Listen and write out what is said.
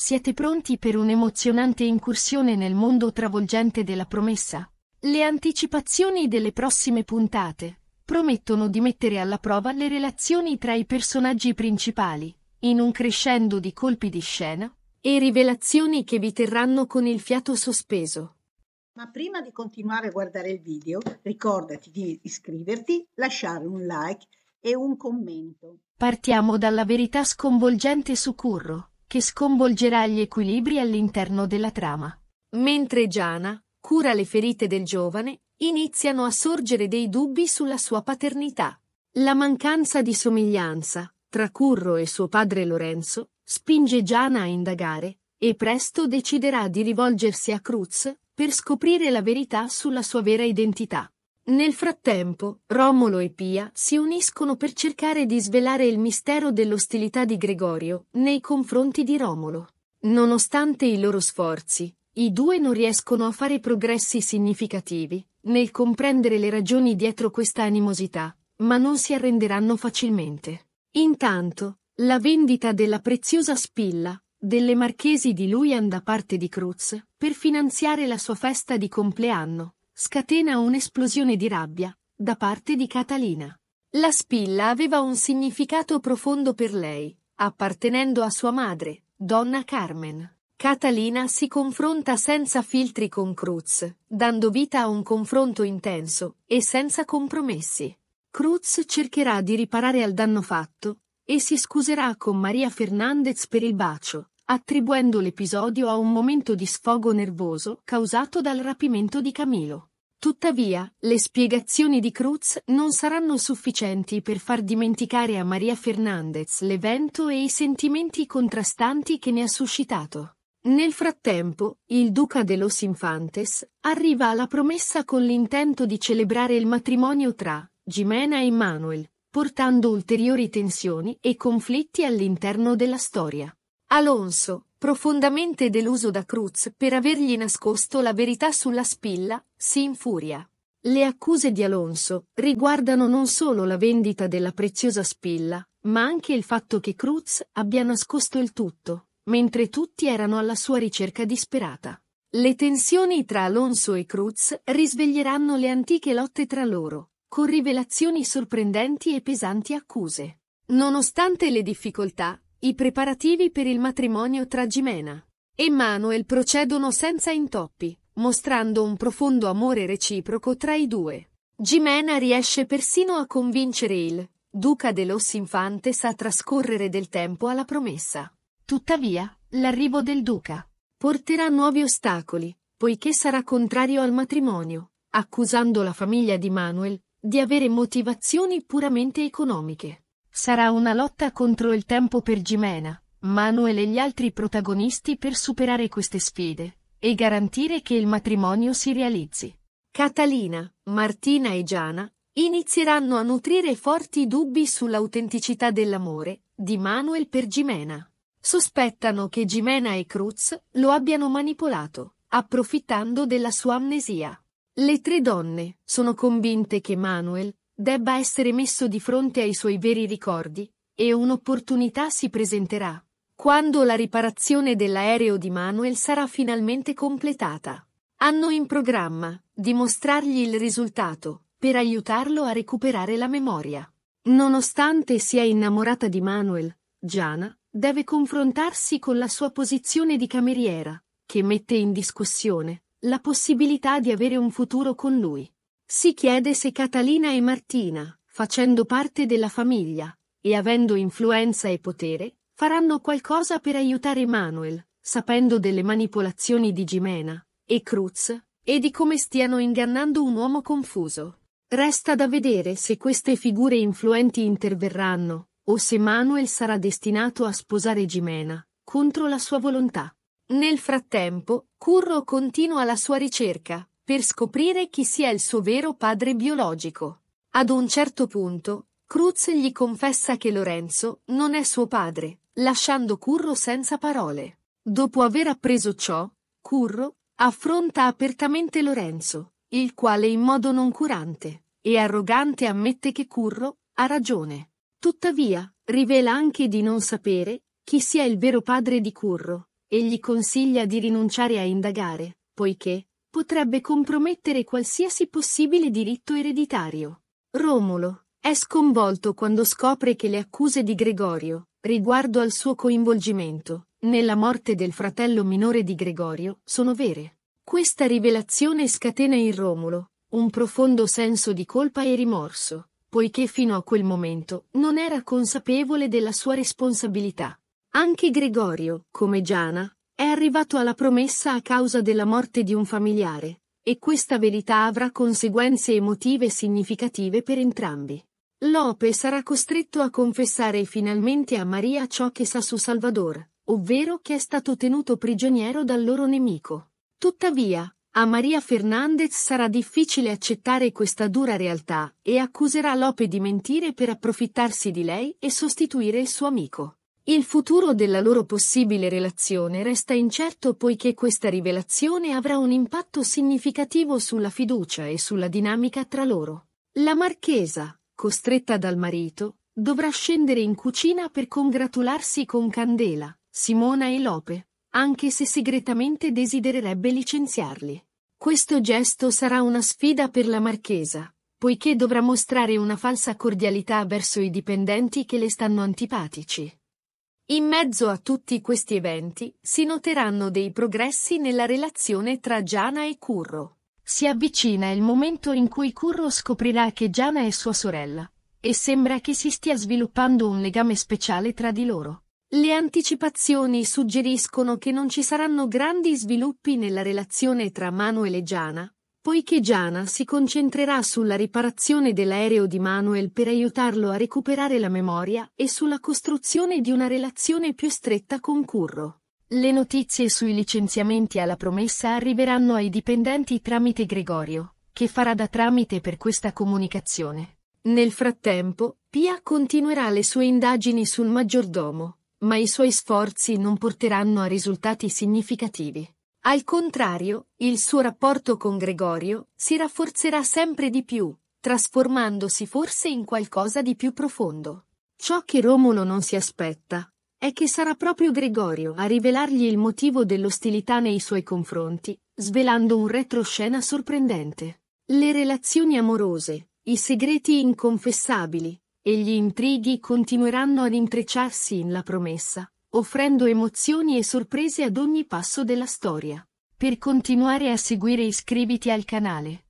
Siete pronti per un'emozionante incursione nel mondo travolgente della promessa? Le anticipazioni delle prossime puntate promettono di mettere alla prova le relazioni tra i personaggi principali, in un crescendo di colpi di scena e rivelazioni che vi terranno con il fiato sospeso. Ma prima di continuare a guardare il video, ricordati di iscriverti, lasciare un like e un commento. Partiamo dalla verità sconvolgente su Curro che sconvolgerà gli equilibri all'interno della trama. Mentre Giana cura le ferite del giovane, iniziano a sorgere dei dubbi sulla sua paternità. La mancanza di somiglianza tra Curro e suo padre Lorenzo spinge Giana a indagare e presto deciderà di rivolgersi a Cruz per scoprire la verità sulla sua vera identità. Nel frattempo, Romolo e Pia si uniscono per cercare di svelare il mistero dell'ostilità di Gregorio nei confronti di Romolo. Nonostante i loro sforzi, i due non riescono a fare progressi significativi nel comprendere le ragioni dietro questa animosità, ma non si arrenderanno facilmente. Intanto, la vendita della preziosa spilla delle marchesi di Luian da parte di Cruz per finanziare la sua festa di compleanno scatena un'esplosione di rabbia da parte di Catalina. La spilla aveva un significato profondo per lei, appartenendo a sua madre, donna Carmen. Catalina si confronta senza filtri con Cruz, dando vita a un confronto intenso e senza compromessi. Cruz cercherà di riparare al danno fatto e si scuserà con Maria Fernandez per il bacio, attribuendo l'episodio a un momento di sfogo nervoso causato dal rapimento di Camilo. Tuttavia, le spiegazioni di Cruz non saranno sufficienti per far dimenticare a Maria Fernandez l'evento e i sentimenti contrastanti che ne ha suscitato. Nel frattempo, il duca de los Infantes arriva alla promessa con l'intento di celebrare il matrimonio tra Jimena e Manuel, portando ulteriori tensioni e conflitti all'interno della storia. Alonso, profondamente deluso da Cruz per avergli nascosto la verità sulla spilla, si infuria. Le accuse di Alonso riguardano non solo la vendita della preziosa spilla, ma anche il fatto che Cruz abbia nascosto il tutto, mentre tutti erano alla sua ricerca disperata. Le tensioni tra Alonso e Cruz risveglieranno le antiche lotte tra loro, con rivelazioni sorprendenti e pesanti accuse. Nonostante le difficoltà, i preparativi per il matrimonio tra Jimena e Manuel procedono senza intoppi, mostrando un profondo amore reciproco tra i due. Jimena riesce persino a convincere il duca dell'Os Infantes a trascorrere del tempo alla promessa. Tuttavia, l'arrivo del duca porterà nuovi ostacoli, poiché sarà contrario al matrimonio, accusando la famiglia di Manuel di avere motivazioni puramente economiche. Sarà una lotta contro il tempo per Gimena, Manuel e gli altri protagonisti per superare queste sfide e garantire che il matrimonio si realizzi. Catalina, Martina e Giana inizieranno a nutrire forti dubbi sull'autenticità dell'amore di Manuel per Gimena. Sospettano che Gimena e Cruz lo abbiano manipolato, approfittando della sua amnesia. Le tre donne sono convinte che Manuel debba essere messo di fronte ai suoi veri ricordi, e un'opportunità si presenterà, quando la riparazione dell'aereo di Manuel sarà finalmente completata. Hanno in programma di mostrargli il risultato, per aiutarlo a recuperare la memoria. Nonostante sia innamorata di Manuel, Giana deve confrontarsi con la sua posizione di cameriera, che mette in discussione la possibilità di avere un futuro con lui. Si chiede se Catalina e Martina, facendo parte della famiglia e avendo influenza e potere, faranno qualcosa per aiutare Manuel, sapendo delle manipolazioni di Gimena e Cruz e di come stiano ingannando un uomo confuso. Resta da vedere se queste figure influenti interverranno, o se Manuel sarà destinato a sposare Gimena, contro la sua volontà. Nel frattempo, Curro continua la sua ricerca, per scoprire chi sia il suo vero padre biologico. Ad un certo punto, Cruz gli confessa che Lorenzo non è suo padre, lasciando Curro senza parole. Dopo aver appreso ciò, Curro affronta apertamente Lorenzo, il quale in modo noncurante e arrogante ammette che Curro ha ragione. Tuttavia, rivela anche di non sapere chi sia il vero padre di Curro e gli consiglia di rinunciare a indagare, poiché potrebbe compromettere qualsiasi possibile diritto ereditario. Romolo è sconvolto quando scopre che le accuse di Gregorio, riguardo al suo coinvolgimento, nella morte del fratello minore di Gregorio, sono vere. Questa rivelazione scatena in Romolo un profondo senso di colpa e rimorso, poiché fino a quel momento non era consapevole della sua responsabilità. Anche Gregorio, come Giana, è arrivato alla promessa a causa della morte di un familiare, e questa verità avrà conseguenze emotive significative per entrambi. Lope sarà costretto a confessare finalmente a Maria ciò che sa su Salvador, ovvero che è stato tenuto prigioniero dal loro nemico. Tuttavia, a Maria Fernandez sarà difficile accettare questa dura realtà e accuserà Lope di mentire per approfittarsi di lei e sostituire il suo amico. Il futuro della loro possibile relazione resta incerto poiché questa rivelazione avrà un impatto significativo sulla fiducia e sulla dinamica tra loro. La marchesa, costretta dal marito, dovrà scendere in cucina per congratularsi con Candela, Simona e Lope, anche se segretamente desidererebbe licenziarli. Questo gesto sarà una sfida per la marchesa, poiché dovrà mostrare una falsa cordialità verso i dipendenti che le stanno antipatici. In mezzo a tutti questi eventi si noteranno dei progressi nella relazione tra Giana e Curro. Si avvicina il momento in cui Curro scoprirà che Giana è sua sorella, e sembra che si stia sviluppando un legame speciale tra di loro. Le anticipazioni suggeriscono che non ci saranno grandi sviluppi nella relazione tra Manuel e Giana, poiché Giana si concentrerà sulla riparazione dell'aereo di Manuel per aiutarlo a recuperare la memoria e sulla costruzione di una relazione più stretta con Curro. Le notizie sui licenziamenti alla promessa arriveranno ai dipendenti tramite Gregorio, che farà da tramite per questa comunicazione. Nel frattempo, Pia continuerà le sue indagini sul maggiordomo, ma i suoi sforzi non porteranno a risultati significativi. Al contrario, il suo rapporto con Gregorio si rafforzerà sempre di più, trasformandosi forse in qualcosa di più profondo. Ciò che Romolo non si aspetta è che sarà proprio Gregorio a rivelargli il motivo dell'ostilità nei suoi confronti, svelando un retroscena sorprendente. Le relazioni amorose, i segreti inconfessabili e gli intrighi continueranno ad intrecciarsi in La promessa, offrendo emozioni e sorprese ad ogni passo della storia. Per continuare a seguire iscriviti al canale.